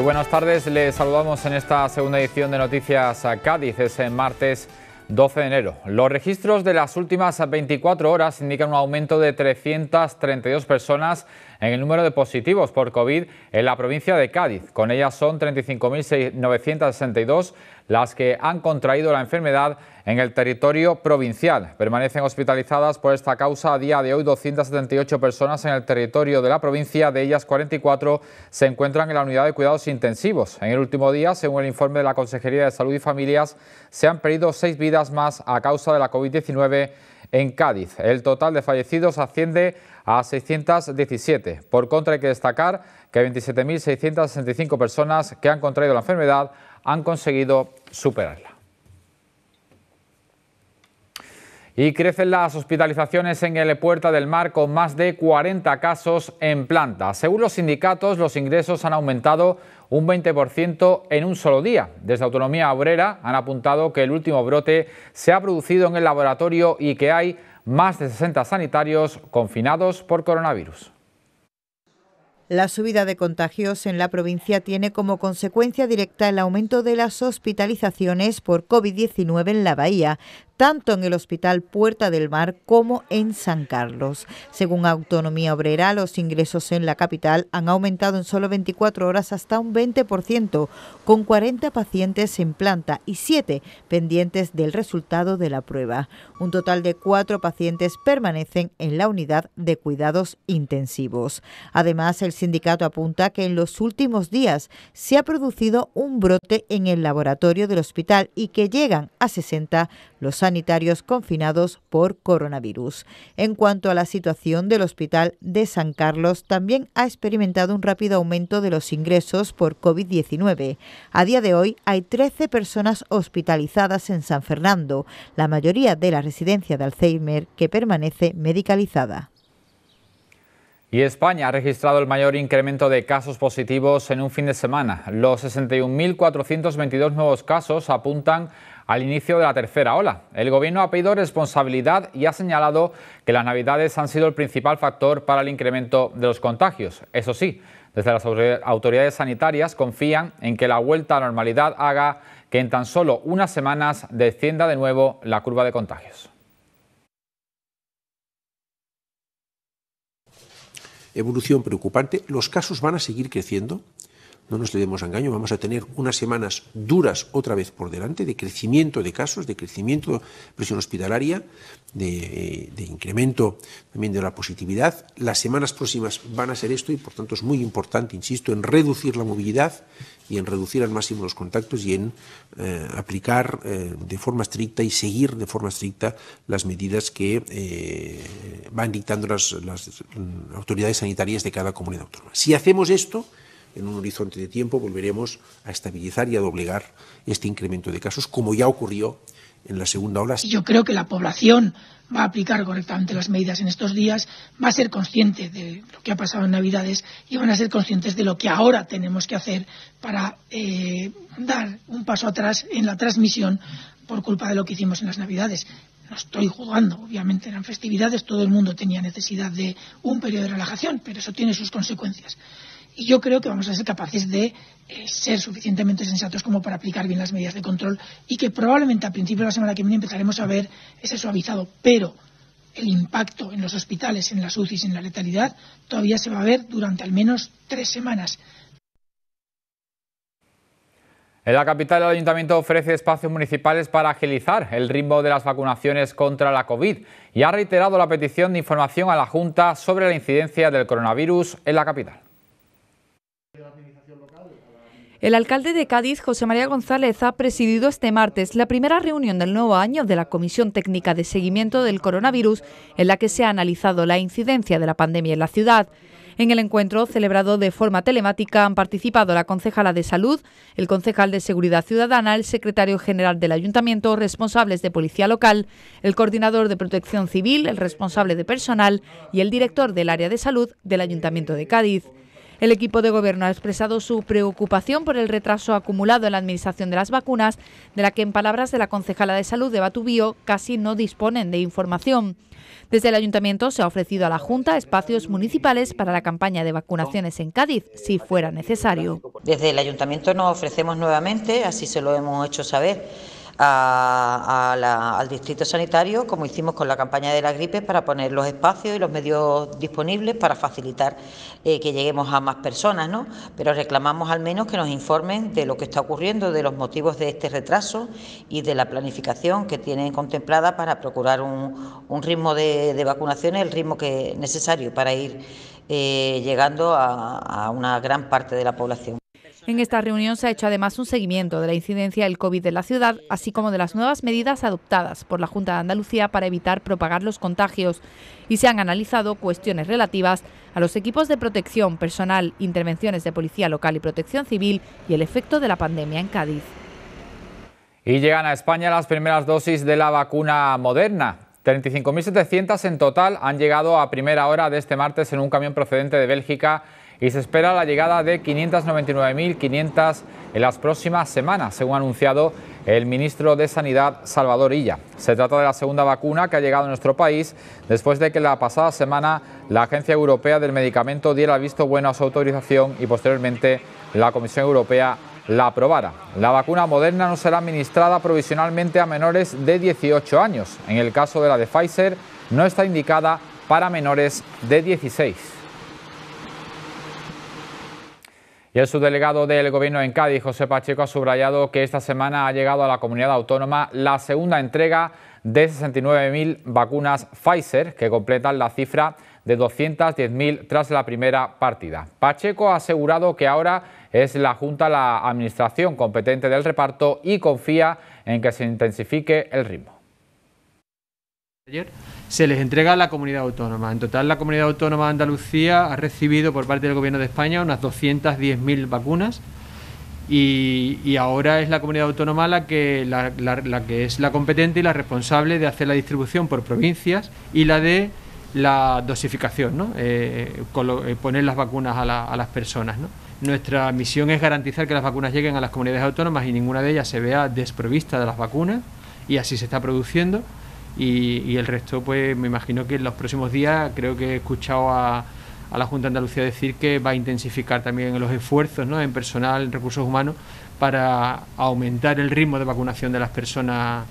Muy buenas tardes, les saludamos en esta segunda edición de Noticias a Cádiz, es el martes 12 de enero. Los registros de las últimas 24 horas indican un aumento de 332 personas en el número de positivos por COVID en la provincia de Cádiz. Con ellas son 35.962 las que han contraído la enfermedad en el territorio provincial. Permanecen hospitalizadas por esta causa a día de hoy 278 personas en el territorio de la provincia, de ellas 44 se encuentran en la unidad de cuidados intensivos. En el último día, según el informe de la Consejería de Salud y Familias, se han perdido seis vidas más a causa de la COVID-19 en Cádiz. El total de fallecidos asciende a 617. Por contra, hay que destacar que 27.665 personas que han contraído la enfermedad han conseguido superarla. Y crecen las hospitalizaciones en el Puerta del Mar con más de 40 casos en planta. Según los sindicatos, los ingresos han aumentado un 20% en un solo día. Desde Autonomía Obrera han apuntado que el último brote se ha producido en el laboratorio y que hay más de 60 sanitarios confinados por coronavirus. La subida de contagios en la provincia tiene como consecuencia directa el aumento de las hospitalizaciones por COVID-19 en la bahía, tanto en el Hospital Puerta del Mar como en San Carlos. Según Autonomía Obrera, los ingresos en la capital han aumentado en solo 24 horas hasta un 20%, con 40 pacientes en planta y 7 pendientes del resultado de la prueba. Un total de 4 pacientes permanecen en la unidad de cuidados intensivos. Además, el sindicato apunta que en los últimos días se ha producido un brote en el laboratorio del hospital y que llegan a 60 los años sanitarios confinados por coronavirus. En cuanto a la situación del Hospital de San Carlos, también ha experimentado un rápido aumento de los ingresos por COVID-19. A día de hoy hay 13 personas hospitalizadas en San Fernando, la mayoría de la residencia de Alzheimer que permanece medicalizada. Y España ha registrado el mayor incremento de casos positivos en un fin de semana. Los 61.422 nuevos casos apuntan al inicio de la tercera ola. El gobierno ha pedido responsabilidad y ha señalado que las navidades han sido el principal factor para el incremento de los contagios. Eso sí, desde las autoridades sanitarias confían en que la vuelta a la normalidad haga que en tan solo unas semanas descienda de nuevo la curva de contagios. Evolución preocupante, los casos van a seguir creciendo, no nos le demos engaño, vamos a tener unas semanas duras otra vez por delante de crecimiento de casos, de crecimiento de presión hospitalaria, eh, de, incremento también de la positividad. Las semanas próximas van a ser esto y por tanto es muy importante, insisto, en reducir la movilidad y en reducir al máximo los contactos y en eh, aplicar eh, de forma estricta y seguir de forma estricta las medidas que van dictando las mm, autoridades sanitarias de cada comunidad autónoma. Si hacemos esto, en un horizonte de tiempo volveremos a estabilizar y a doblegar este incremento de casos, como ya ocurrió en la segunda ola. Yo creo que la población va a aplicar correctamente las medidas en estos días, va a ser consciente de lo que ha pasado en Navidades y van a ser conscientes de lo que ahora tenemos que hacer para eh, dar un paso atrás en la transmisión por culpa de lo que hicimos en las Navidades. No estoy jugando, obviamente eran festividades, todo el mundo tenía necesidad de un periodo de relajación, pero eso tiene sus consecuencias. Y yo creo que vamos a ser capaces de eh, ser suficientemente sensatos como para aplicar bien las medidas de control y que probablemente a principios de la semana que viene empezaremos a ver ese suavizado. Pero el impacto en los hospitales, en las UCIs, en la letalidad, todavía se va a ver durante al menos tres semanas. En la capital, el ayuntamiento ofrece espacios municipales para agilizar el ritmo de las vacunaciones contra la COVID y ha reiterado la petición de información a la Junta sobre la incidencia del coronavirus en la capital. El alcalde de Cádiz, José María González, ha presidido este martes la primera reunión del nuevo año de la Comisión Técnica de Seguimiento del Coronavirus, en la que se ha analizado la incidencia de la pandemia en la ciudad. En el encuentro, celebrado de forma telemática, han participado la concejala de Salud, el concejal de Seguridad Ciudadana, el secretario general del Ayuntamiento, responsables de Policía Local, el coordinador de Protección Civil, el responsable de personal y el director del área de salud del Ayuntamiento de Cádiz. El equipo de gobierno ha expresado su preocupación por el retraso acumulado en la administración de las vacunas, de la que en palabras de la concejala de salud de Batubío casi no disponen de información. Desde el ayuntamiento se ha ofrecido a la Junta espacios municipales para la campaña de vacunaciones en Cádiz, si fuera necesario. Desde el ayuntamiento nos ofrecemos nuevamente, así se lo hemos hecho saber a, al distrito sanitario, como hicimos con la campaña de la gripe, para poner los espacios y los medios disponibles para facilitar eh, que lleguemos a más personas, ¿no? Pero reclamamos al menos que nos informen de lo que está ocurriendo, de los motivos de este retraso y de la planificación que tienen contemplada para procurar un, ritmo de, de vacunaciones, el ritmo que necesario para ir eh, llegando a una gran parte de la población. En esta reunión se ha hecho además un seguimiento de la incidencia del COVID en la ciudad, así como de las nuevas medidas adoptadas por la Junta de Andalucía para evitar propagar los contagios y se han analizado cuestiones relativas a los equipos de protección personal, intervenciones de policía local y protección civil y el efecto de la pandemia en Cádiz. Y llegan a España las primeras dosis de la vacuna moderna. 35.700 en total han llegado a primera hora de este martes en un camión procedente de Bélgica y se espera la llegada de 599.500 en las próximas semanas, según ha anunciado el ministro de Sanidad Salvador Illa. Se trata de la segunda vacuna que ha llegado a nuestro país después de que la pasada semana la Agencia Europea del Medicamento diera visto bueno a su autorización y posteriormente la Comisión Europea la aprobara. La vacuna moderna no será administrada provisionalmente a menores de 18 años. En el caso de la de Pfizer, no está indicada para menores de 16. Y el subdelegado del Gobierno en Cádiz, José Pacheco, ha subrayado que esta semana ha llegado a la comunidad autónoma la segunda entrega de 69.000 vacunas Pfizer, que completan la cifra de 210.000 tras la primera partida. Pacheco ha asegurado que ahora es la Junta la administración competente del reparto y confía en que se intensifique el ritmo se les entrega a la comunidad autónoma. En total, la comunidad autónoma de Andalucía ha recibido por parte del Gobierno de España unas 210.000 vacunas y, ahora es la comunidad autónoma la que, es la competente y la responsable de hacer la distribución por provincias y la de la dosificación, ¿no? Eh, eh, poner las vacunas a, las personas. Nuestra misión es garantizar que las vacunas lleguen a las comunidades autónomas y ninguna de ellas se vea desprovista de las vacunas y así se está produciendo y, el resto, pues me imagino que en los próximos días, creo que he escuchado a, la Junta de Andalucía decir que va a intensificar también los esfuerzos ¿no? en personal, en recursos humanos, para aumentar el ritmo de vacunación de las personas.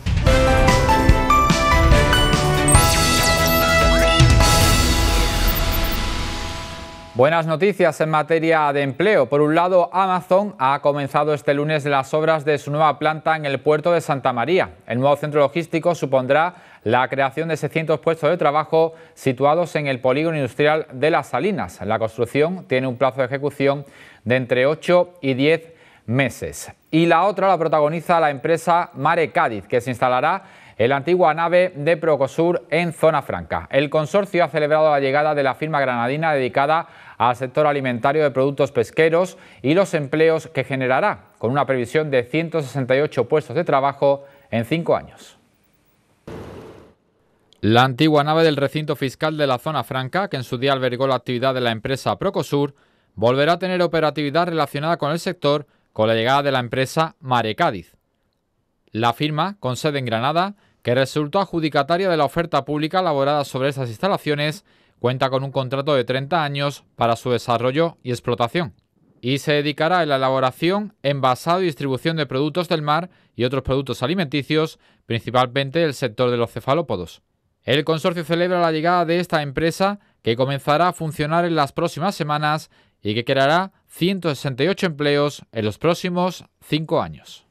Buenas noticias en materia de empleo. Por un lado, Amazon ha comenzado este lunes las obras de su nueva planta en el puerto de Santa María. El nuevo centro logístico supondrá la creación de 600 puestos de trabajo situados en el polígono industrial de Las Salinas. La construcción tiene un plazo de ejecución de entre 8 y 10 meses. Y la otra la protagoniza la empresa Mare Cádiz, que se instalará la antigua nave de Procosur en Zona Franca. El consorcio ha celebrado la llegada de la firma granadina dedicada al sector alimentario de productos pesqueros y los empleos que generará, con una previsión de 168 puestos de trabajo en cinco años. La antigua nave del recinto fiscal de la zona franca, que en su día albergó la actividad de la empresa Procosur, volverá a tener operatividad relacionada con el sector con la llegada de la empresa Mare Cádiz. La firma, con sede en Granada, que resultó adjudicataria de la oferta pública elaborada sobre estas instalaciones, cuenta con un contrato de 30 años para su desarrollo y explotación, y se dedicará a la elaboración, envasado y distribución de productos del mar y otros productos alimenticios, principalmente del sector de los cefalópodos. El consorcio celebra la llegada de esta empresa que comenzará a funcionar en las próximas semanas y que creará 168 empleos en los próximos cinco años.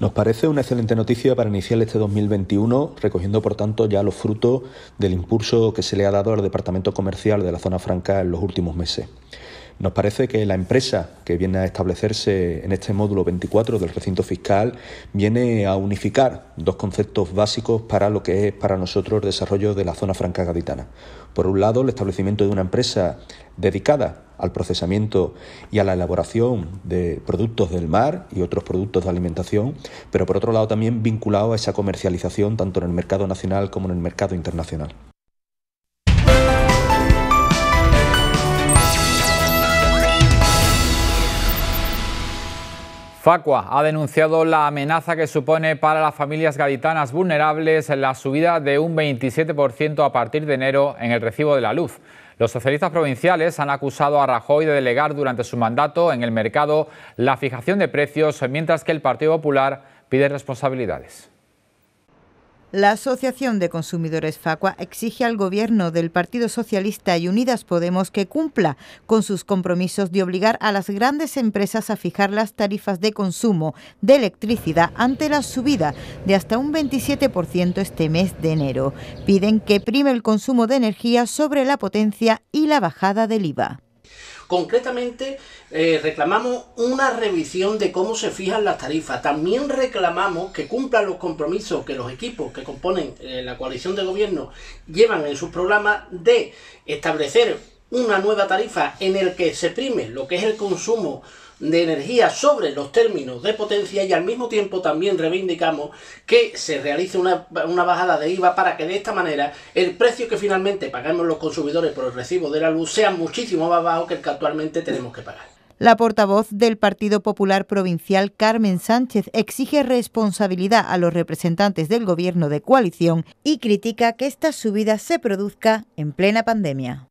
Nos parece una excelente noticia para iniciar este 2021, recogiendo por tanto ya los frutos del impulso que se le ha dado al Departamento Comercial de la Zona Franca en los últimos meses. Nos parece que la empresa que viene a establecerse en este módulo 24 del recinto fiscal viene a unificar dos conceptos básicos para lo que es para nosotros el desarrollo de la zona franca gaditana. Por un lado, el establecimiento de una empresa dedicada al procesamiento y a la elaboración de productos del mar y otros productos de alimentación, pero por otro lado también vinculado a esa comercialización tanto en el mercado nacional como en el mercado internacional. Facua ha denunciado la amenaza que supone para las familias gaditanas vulnerables la subida de un 27% a partir de enero en el recibo de la luz. Los socialistas provinciales han acusado a Rajoy de delegar durante su mandato en el mercado la fijación de precios, mientras que el Partido Popular pide responsabilidades. La Asociación de Consumidores Facua exige al Gobierno del Partido Socialista y Unidas Podemos que cumpla con sus compromisos de obligar a las grandes empresas a fijar las tarifas de consumo de electricidad ante la subida de hasta un 27% este mes de enero. Piden que prime el consumo de energía sobre la potencia y la bajada del IVA. Concretamente, eh, reclamamos una revisión de cómo se fijan las tarifas. También reclamamos que cumplan los compromisos que los equipos que componen eh, la coalición de gobierno llevan en sus programas de establecer una nueva tarifa en el que se prime lo que es el consumo de energía sobre los términos de potencia y al mismo tiempo también reivindicamos que se realice una, bajada de IVA para que de esta manera el precio que finalmente pagamos los consumidores por el recibo de la luz sea muchísimo más bajo que el que actualmente tenemos que pagar. La portavoz del Partido Popular Provincial, Carmen Sánchez, exige responsabilidad a los representantes del gobierno de coalición y critica que esta subida se produzca en plena pandemia.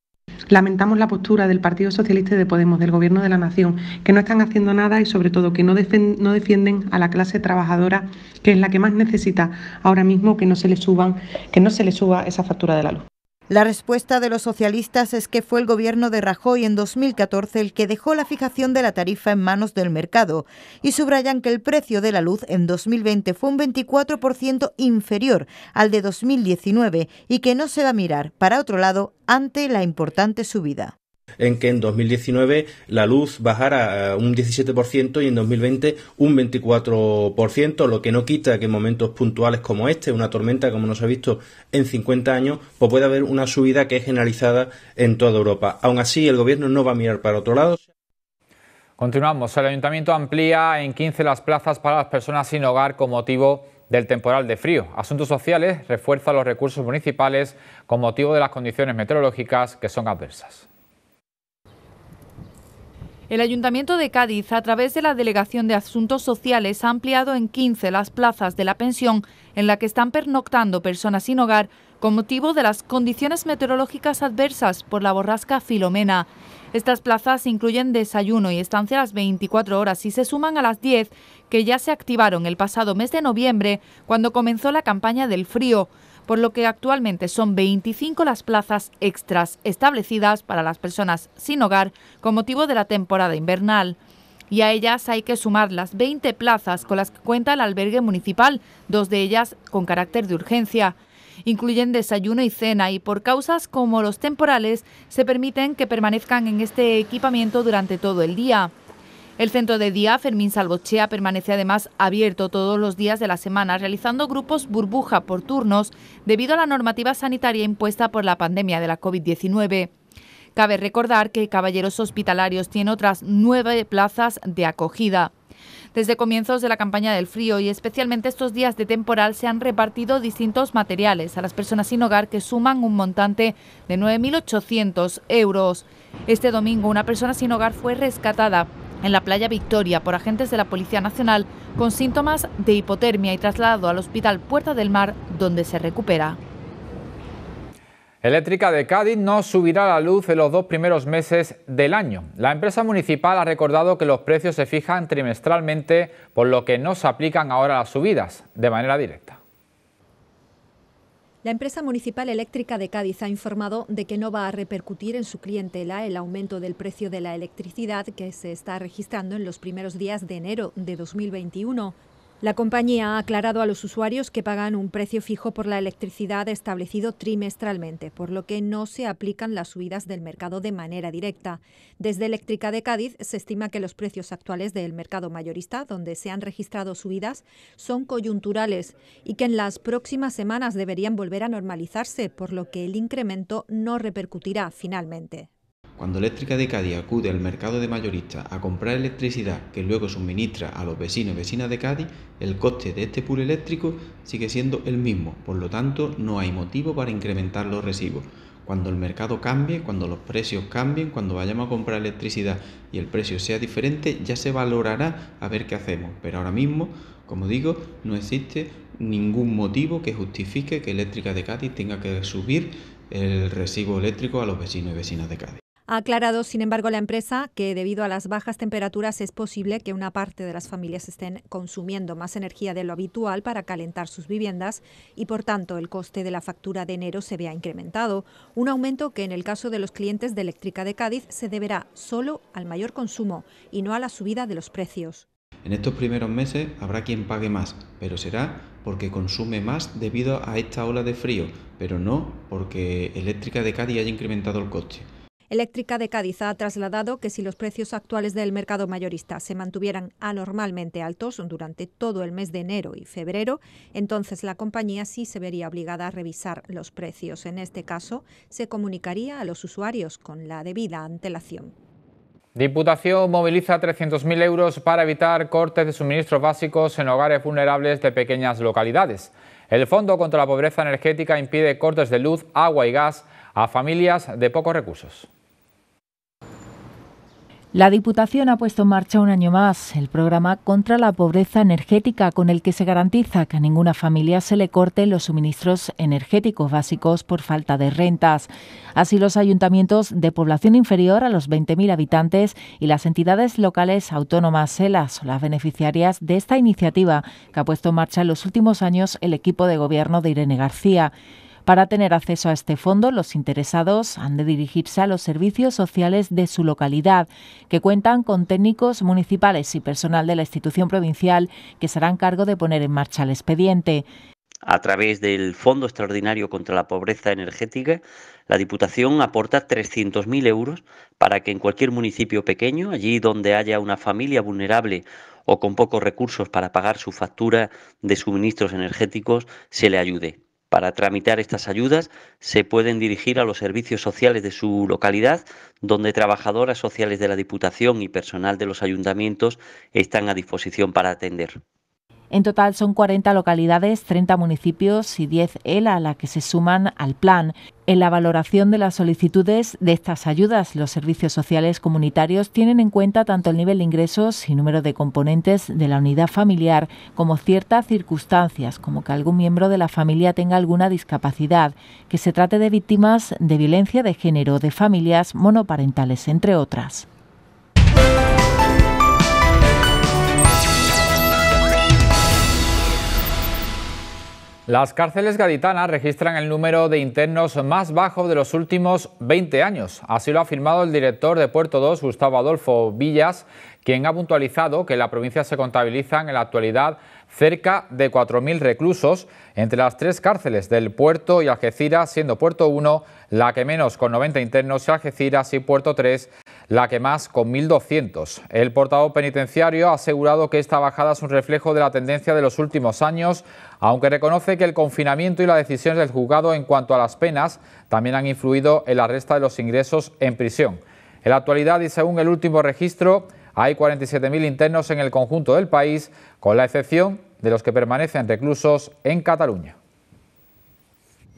Lamentamos la postura del Partido Socialista y de Podemos, del Gobierno de la Nación, que no están haciendo nada y sobre todo que no, defienden a la clase trabajadora, que es la que más necesita ahora mismo que no se le suban, que no se le suba esa factura de la luz. La respuesta de los socialistas es que fue el gobierno de Rajoy en 2014 el que dejó la fijación de la tarifa en manos del mercado y subrayan que el precio de la luz en 2020 fue un 24% inferior al de 2019 y que no se va a mirar para otro lado ante la importante subida en que en 2019 la luz bajara un 17% y en 2020 un 24%, lo que no quita que en momentos puntuales como este, una tormenta como nos ha visto en 50 años, pues puede haber una subida que es generalizada en toda Europa. Aún así, el gobierno no va a mirar para otro lado. Continuamos. El ayuntamiento amplía en 15 las plazas para las personas sin hogar con motivo del temporal de frío. Asuntos Sociales refuerza los recursos municipales con motivo de las condiciones meteorológicas que son adversas. El Ayuntamiento de Cádiz, a través de la Delegación de Asuntos Sociales, ha ampliado en 15 las plazas de la pensión en la que están pernoctando personas sin hogar con motivo de las condiciones meteorológicas adversas por la borrasca Filomena. Estas plazas incluyen desayuno y estancia las 24 horas y se suman a las 10 que ya se activaron el pasado mes de noviembre cuando comenzó la campaña del frío por lo que actualmente son 25 las plazas extras establecidas para las personas sin hogar con motivo de la temporada invernal. Y a ellas hay que sumar las 20 plazas con las que cuenta el albergue municipal, dos de ellas con carácter de urgencia. Incluyen desayuno y cena y por causas como los temporales se permiten que permanezcan en este equipamiento durante todo el día. El centro de día Fermín Salvochea permanece además abierto todos los días de la semana, realizando grupos burbuja por turnos debido a la normativa sanitaria impuesta por la pandemia de la COVID-19. Cabe recordar que Caballeros Hospitalarios tiene otras nueve plazas de acogida. Desde comienzos de la campaña del frío y especialmente estos días de temporal se han repartido distintos materiales a las personas sin hogar que suman un montante de 9.800 euros. Este domingo una persona sin hogar fue rescatada en la playa Victoria por agentes de la Policía Nacional con síntomas de hipotermia y trasladado al Hospital Puerta del Mar, donde se recupera. Eléctrica de Cádiz no subirá la luz en los dos primeros meses del año. La empresa municipal ha recordado que los precios se fijan trimestralmente, por lo que no se aplican ahora las subidas de manera directa. La empresa municipal eléctrica de Cádiz ha informado de que no va a repercutir en su clientela el aumento del precio de la electricidad que se está registrando en los primeros días de enero de 2021. La compañía ha aclarado a los usuarios que pagan un precio fijo por la electricidad establecido trimestralmente, por lo que no se aplican las subidas del mercado de manera directa. Desde Eléctrica de Cádiz se estima que los precios actuales del mercado mayorista, donde se han registrado subidas, son coyunturales y que en las próximas semanas deberían volver a normalizarse, por lo que el incremento no repercutirá finalmente. Cuando Eléctrica de Cádiz acude al mercado de mayoristas a comprar electricidad que luego suministra a los vecinos y vecinas de Cádiz, el coste de este pool eléctrico sigue siendo el mismo, por lo tanto no hay motivo para incrementar los recibos. Cuando el mercado cambie, cuando los precios cambien, cuando vayamos a comprar electricidad y el precio sea diferente, ya se valorará a ver qué hacemos. Pero ahora mismo, como digo, no existe ningún motivo que justifique que Eléctrica de Cádiz tenga que subir el recibo eléctrico a los vecinos y vecinas de Cádiz. Ha aclarado, sin embargo, la empresa que debido a las bajas temperaturas es posible que una parte de las familias estén consumiendo más energía de lo habitual para calentar sus viviendas y, por tanto, el coste de la factura de enero se vea incrementado, un aumento que en el caso de los clientes de Eléctrica de Cádiz se deberá solo al mayor consumo y no a la subida de los precios. En estos primeros meses habrá quien pague más, pero será porque consume más debido a esta ola de frío, pero no porque Eléctrica de Cádiz haya incrementado el coste. Eléctrica de Cádiz ha trasladado que si los precios actuales del mercado mayorista se mantuvieran anormalmente altos durante todo el mes de enero y febrero, entonces la compañía sí se vería obligada a revisar los precios. En este caso, se comunicaría a los usuarios con la debida antelación. Diputación moviliza 300.000 euros para evitar cortes de suministros básicos en hogares vulnerables de pequeñas localidades. El Fondo contra la Pobreza Energética impide cortes de luz, agua y gas a familias de pocos recursos. La Diputación ha puesto en marcha un año más el programa contra la pobreza energética con el que se garantiza que a ninguna familia se le corten los suministros energéticos básicos por falta de rentas. Así los ayuntamientos de población inferior a los 20.000 habitantes y las entidades locales autónomas SELAS son las beneficiarias de esta iniciativa que ha puesto en marcha en los últimos años el equipo de gobierno de Irene García. Para tener acceso a este fondo, los interesados han de dirigirse a los servicios sociales de su localidad, que cuentan con técnicos municipales y personal de la institución provincial que se harán cargo de poner en marcha el expediente. A través del Fondo Extraordinario contra la Pobreza Energética, la Diputación aporta 300.000 euros para que en cualquier municipio pequeño, allí donde haya una familia vulnerable o con pocos recursos para pagar su factura de suministros energéticos, se le ayude. Para tramitar estas ayudas se pueden dirigir a los servicios sociales de su localidad, donde trabajadoras sociales de la Diputación y personal de los ayuntamientos están a disposición para atender. En total son 40 localidades, 30 municipios y 10 ELA a las que se suman al plan. En la valoración de las solicitudes de estas ayudas, los servicios sociales comunitarios tienen en cuenta tanto el nivel de ingresos y número de componentes de la unidad familiar como ciertas circunstancias, como que algún miembro de la familia tenga alguna discapacidad, que se trate de víctimas de violencia de género, de familias monoparentales, entre otras. Las cárceles gaditanas registran el número de internos más bajo de los últimos 20 años. Así lo ha afirmado el director de Puerto 2, Gustavo Adolfo Villas, quien ha puntualizado que en la provincia se contabilizan en la actualidad cerca de 4.000 reclusos entre las tres cárceles del puerto y Algeciras, siendo Puerto 1 la que menos con 90 internos y Algeciras y Puerto 3 la que más con 1.200. El portavoz penitenciario ha asegurado que esta bajada es un reflejo de la tendencia de los últimos años, aunque reconoce que el confinamiento y las decisiones del juzgado en cuanto a las penas también han influido en la resta de los ingresos en prisión. En la actualidad y según el último registro, hay 47.000 internos en el conjunto del país, con la excepción de los que permanecen reclusos en Cataluña.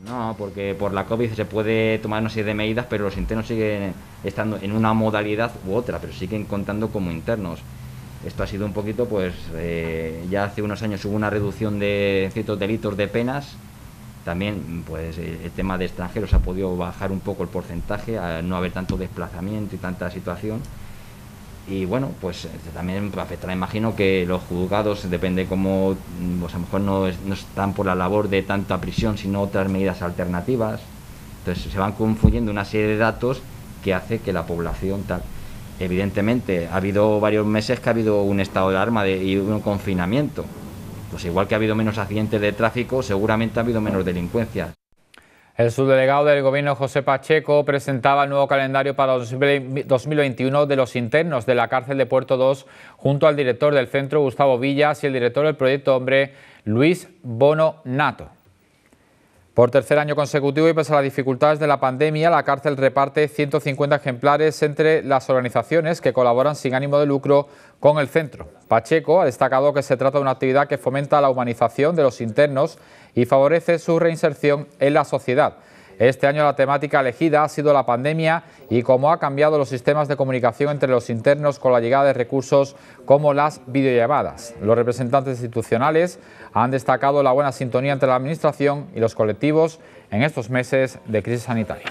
No, porque por la COVID se puede tomar una serie de medidas, pero los internos siguen estando en una modalidad u otra, pero siguen contando como internos. Esto ha sido un poquito, pues eh, ya hace unos años hubo una reducción de ciertos delitos de penas. También, pues eh, el tema de extranjeros ha podido bajar un poco el porcentaje al no haber tanto desplazamiento y tanta situación y bueno, pues eh, también pues, afectará, imagino que los juzgados, depende cómo, mm, pues a lo mejor no, no están por la labor de tanta prisión, sino otras medidas alternativas. Entonces se van confundiendo una serie de datos que hace que la población tal. Evidentemente, ha habido varios meses que ha habido un estado de alarma y un confinamiento. Pues igual que ha habido menos accidentes de tráfico, seguramente ha habido menos delincuencias. El subdelegado del gobierno José Pacheco presentaba el nuevo calendario para 2021 de los internos de la cárcel de Puerto II junto al director del centro Gustavo Villas y el director del proyecto Hombre Luis Bono Nato. Por tercer año consecutivo y pese a las dificultades de la pandemia, la cárcel reparte 150 ejemplares entre las organizaciones que colaboran sin ánimo de lucro con el centro. Pacheco ha destacado que se trata de una actividad que fomenta la humanización de los internos y favorece su reinserción en la sociedad. Este año la temática elegida ha sido la pandemia y cómo ha cambiado los sistemas de comunicación entre los internos con la llegada de recursos como las videollamadas. Los representantes institucionales han destacado la buena sintonía entre la Administración y los colectivos en estos meses de crisis sanitaria.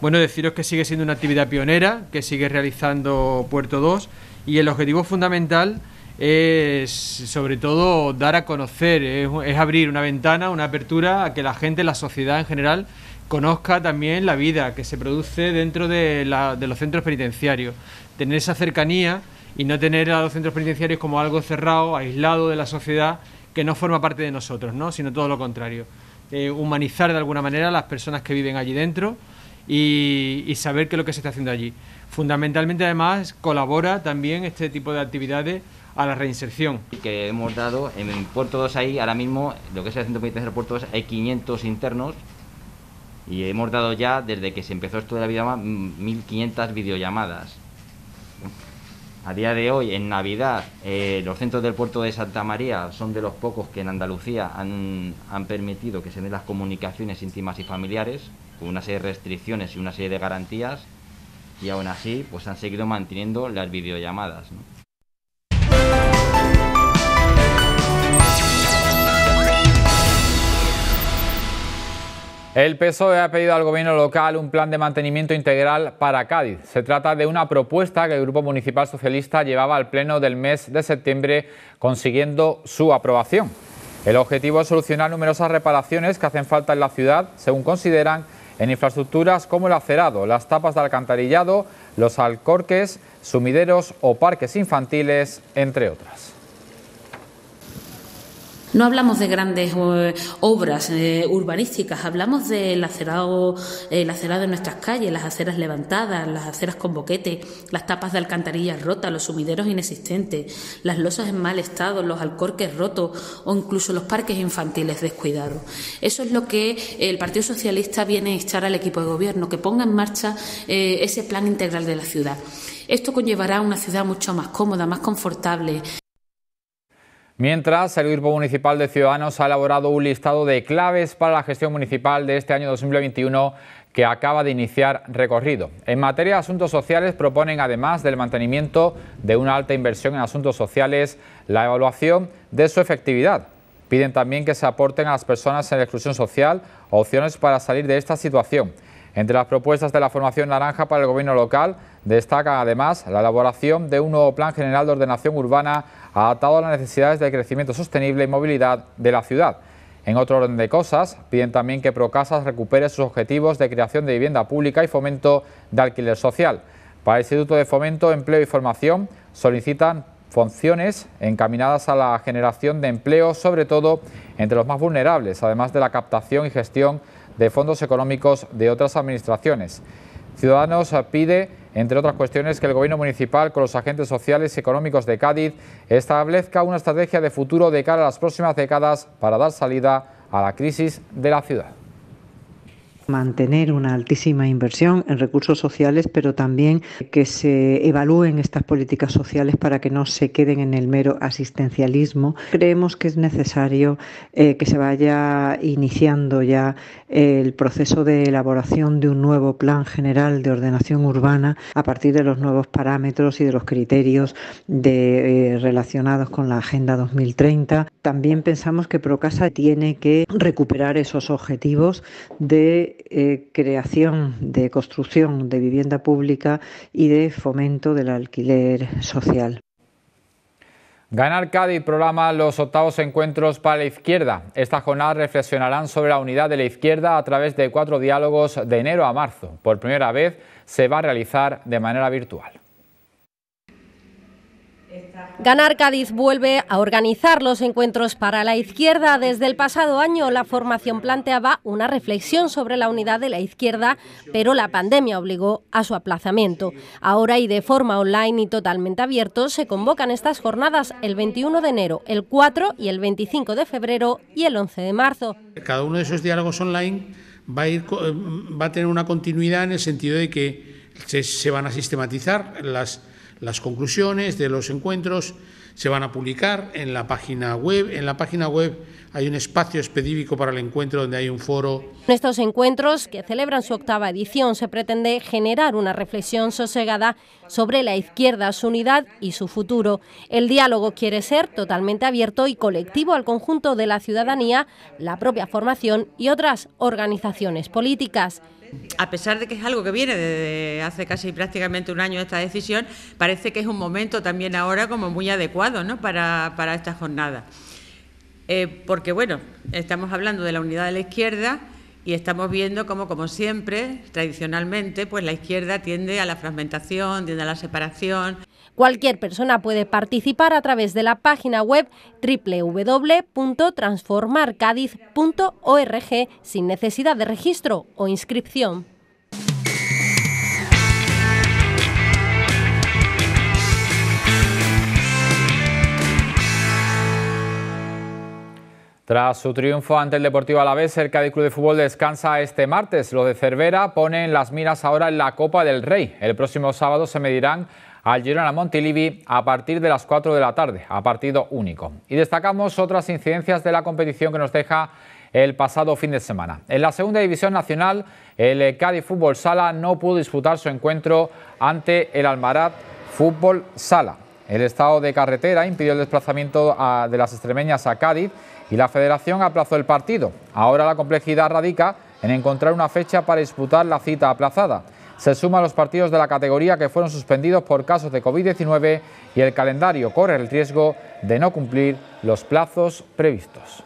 Bueno, deciros que sigue siendo una actividad pionera, que sigue realizando Puerto 2 y el objetivo fundamental es sobre todo dar a conocer, es, abrir una ventana, una apertura a que la gente, la sociedad en general, conozca también la vida que se produce dentro de, los centros penitenciarios. Tener esa cercanía y no tener a los centros penitenciarios como algo cerrado, aislado de la sociedad, que no forma parte de nosotros, ¿no? sino todo lo contrario. Eh, humanizar de alguna manera a las personas que viven allí dentro y, saber qué es lo que se está haciendo allí. Fundamentalmente, además, colabora también este tipo de actividades a la reinserción. Que hemos dado en Puerto 2 ahí, ahora mismo, lo que es el centro penitenciario Puerto 2, hay 500 internos y hemos dado ya, desde que se empezó esto de la más... 1.500 videollamadas. A día de hoy, en Navidad, eh, los centros del puerto de Santa María son de los pocos que en Andalucía han, han permitido que se den las comunicaciones íntimas y familiares con una serie de restricciones y una serie de garantías, y aún así pues han seguido manteniendo las videollamadas. El PSOE ha pedido al gobierno local un plan de mantenimiento integral para Cádiz. Se trata de una propuesta que el Grupo Municipal Socialista llevaba al pleno del mes de septiembre consiguiendo su aprobación. El objetivo es solucionar numerosas reparaciones que hacen falta en la ciudad, según consideran en infraestructuras como el acerado, las tapas de alcantarillado, los alcorques, sumideros o parques infantiles, entre otras. No hablamos de grandes eh, obras eh, urbanísticas, hablamos del acerado, el de eh, nuestras calles, las aceras levantadas, las aceras con boquete, las tapas de alcantarillas rotas, los sumideros inexistentes, las losas en mal estado, los alcorques rotos o incluso los parques infantiles descuidados. Eso es lo que el Partido Socialista viene a instar al equipo de gobierno, que ponga en marcha ese plan integral de la ciudad. Esto conllevará una ciudad mucho más cómoda, más confortable, Mientras, el Grupo Municipal de Ciudadanos ha elaborado un listado de claves para la gestión municipal de este año 2021 que acaba de iniciar recorrido. En materia de asuntos sociales proponen, además del mantenimiento de una alta inversión en asuntos sociales, la evaluación de su efectividad. Piden también que se aporten a las personas en la exclusión social opciones para salir de esta situación. Entre las propuestas de la formación naranja para el gobierno local destaca además la elaboración de un nuevo plan general de ordenación urbana adaptado a las necesidades de crecimiento sostenible y movilidad de la ciudad. En otro orden de cosas, piden también que Procasas recupere sus objetivos de creación de vivienda pública y fomento de alquiler social. Para el Instituto de Fomento, Empleo y Formación solicitan funciones encaminadas a la generación de empleo, sobre todo entre los más vulnerables, además de la captación y gestión de de fondos económicos de otras administraciones. Ciudadanos pide, entre otras cuestiones, que el Gobierno Municipal, con los agentes sociales y económicos de Cádiz, establezca una estrategia de futuro de cara a las próximas décadas para dar salida a la crisis de la ciudad mantener una altísima inversión en recursos sociales, pero también que se evalúen estas políticas sociales para que no se queden en el mero asistencialismo. Creemos que es necesario eh, que se vaya iniciando ya el proceso de elaboración de un nuevo plan general de ordenación urbana a partir de los nuevos parámetros y de los criterios de, eh, relacionados con la Agenda 2030. También pensamos que Procasa tiene que recuperar esos objetivos de eh, creación, de construcción de vivienda pública y de fomento del alquiler social. Ganar Cádiz programa los octavos encuentros para la izquierda. Esta jornada reflexionarán sobre la unidad de la izquierda a través de cuatro diálogos de enero a marzo. Por primera vez se va a realizar de manera virtual. Ganar Cádiz vuelve a organizar los encuentros para la izquierda. Desde el pasado año la formación planteaba una reflexión sobre la unidad de la izquierda, pero la pandemia obligó a su aplazamiento. Ahora y de forma online y totalmente abierto se convocan estas jornadas el 21 de enero, el 4 y el 25 de febrero y el 11 de marzo. Cada uno de esos diálogos online va a, ir, eh, va a tener una continuidad en el sentido de que se, se van a sistematizar las las conclusiones de los encuentros se van a publicar en la página web, en la página web hay un espacio específico para el encuentro donde hay un foro. En estos encuentros, que celebran su octava edición, se pretende generar una reflexión sosegada sobre la izquierda, su unidad y su futuro. El diálogo quiere ser totalmente abierto y colectivo al conjunto de la ciudadanía, la propia formación y otras organizaciones políticas. A pesar de que es algo que viene desde hace casi prácticamente un año esta decisión, parece que es un momento también ahora como muy adecuado ¿no? para, para esta jornada. Eh, porque bueno, estamos hablando de la unidad de la izquierda y estamos viendo cómo, como siempre, tradicionalmente, pues la izquierda tiende a la fragmentación, tiende a la separación. Cualquier persona puede participar a través de la página web www.transformarcadiz.org sin necesidad de registro o inscripción. Tras su triunfo ante el Deportivo Alavés, el Cádiz Club de Fútbol descansa este martes. Los de Cervera ponen las miras ahora en la Copa del Rey. El próximo sábado se medirán al Girona Montilivi a partir de las 4 de la tarde, a partido único. Y destacamos otras incidencias de la competición que nos deja el pasado fin de semana. En la segunda división nacional, el Cádiz Fútbol Sala no pudo disputar su encuentro ante el Almaraz Fútbol Sala. El estado de carretera impidió el desplazamiento ah, de las extremeñas a Cádiz y la federación aplazó el partido. Ahora la complejidad radica en encontrar una fecha para disputar la cita aplazada. Se suman los partidos de la categoría que fueron suspendidos por casos de COVID-19 y el calendario corre el riesgo de no cumplir los plazos previstos.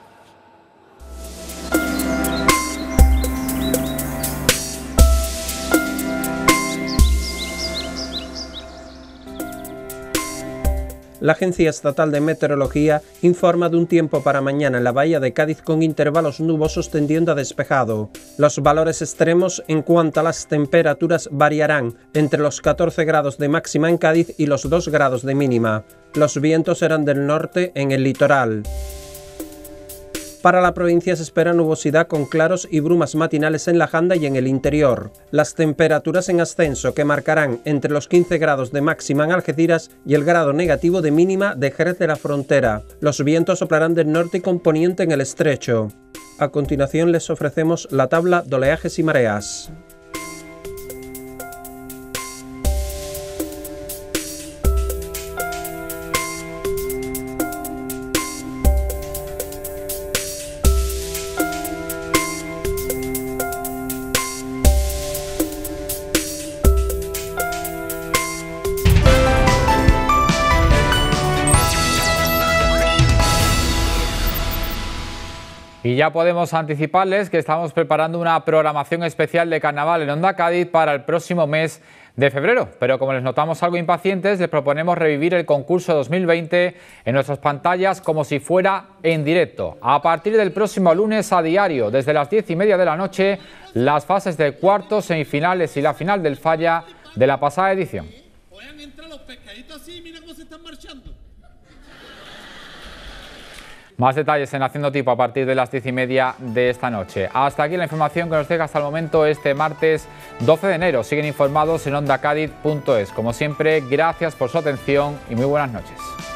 La Agencia Estatal de Meteorología informa de un tiempo para mañana en la bahía de Cádiz con intervalos nubosos tendiendo a despejado. Los valores extremos en cuanto a las temperaturas variarán entre los 14 grados de máxima en Cádiz y los 2 grados de mínima. Los vientos serán del norte en el litoral. Para la provincia se espera nubosidad con claros y brumas matinales en la Janda y en el interior. Las temperaturas en ascenso que marcarán entre los 15 grados de máxima en Algeciras y el grado negativo de mínima de Jerez de la Frontera. Los vientos soplarán del norte y componente en el estrecho. A continuación les ofrecemos la tabla de oleajes y mareas. Y ya podemos anticiparles que estamos preparando una programación especial de carnaval en Onda Cádiz para el próximo mes de febrero. Pero como les notamos algo impacientes, les proponemos revivir el concurso 2020 en nuestras pantallas como si fuera en directo. A partir del próximo lunes a diario, desde las 10 y media de la noche, las fases de cuartos, semifinales y la final del falla de la pasada edición. Más detalles en Haciendo Tipo a partir de las 10 y media de esta noche. Hasta aquí la información que nos llega hasta el momento este martes 12 de enero. Siguen informados en ondacadiz.es. Como siempre, gracias por su atención y muy buenas noches.